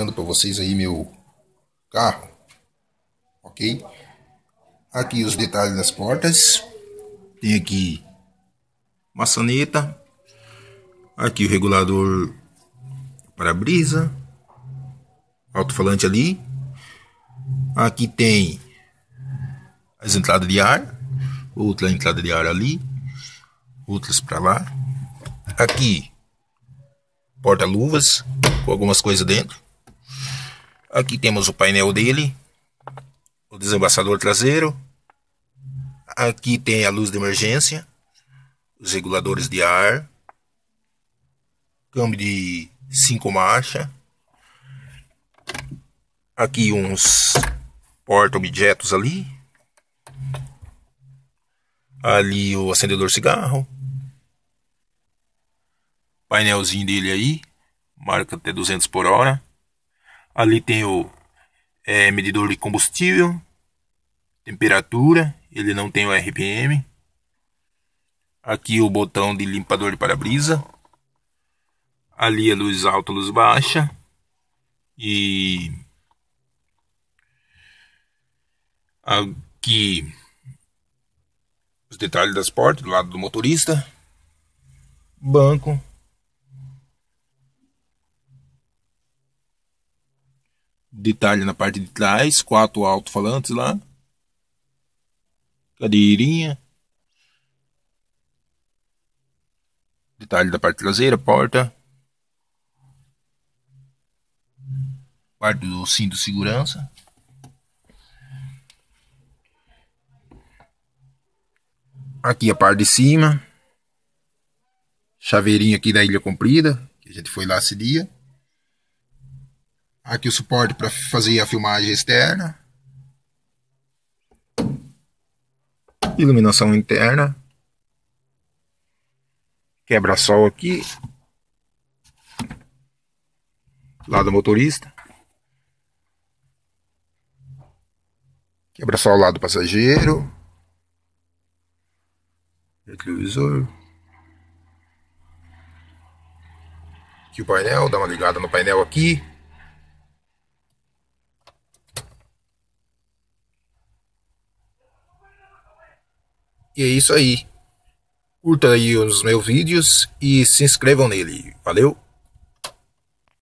mostrando para vocês aí meu carro, ok? Aqui os detalhes das portas, tem aqui maçaneta, aqui o regulador para-brisa, alto-falante ali, aqui tem as entradas de ar, outra entrada de ar ali, outras para lá, aqui porta-luvas com algumas coisas dentro. Aqui temos o painel dele, o desembaçador traseiro. Aqui tem a luz de emergência, os reguladores de ar, câmbio de cinco marchas. Aqui uns porta-objetos ali. Ali o acendedor cigarro. Painelzinho dele aí, marca até 200 por hora. Ali tem o é, medidor de combustível, temperatura, ele não tem o RPM. Aqui o botão de limpador de para-brisa. Ali a é luz alta, luz baixa. E aqui os detalhes das portas do lado do motorista. Banco, detalhe na parte de trás, quatro alto-falantes lá, cadeirinha, detalhe da parte traseira, porta, parte do cinto de segurança. Aqui a parte de cima, chaveirinho aqui da ilha comprida, que a gente foi lá esse dia. Aqui o suporte para fazer a filmagem externa. Iluminação interna. Quebra-sol aqui. Lado motorista. Quebra-sol lado passageiro. Retrovisor. Aqui o painel, dá uma ligada no painel aqui. E é isso aí. Curta aí os meus vídeos e se inscrevam nele. Valeu!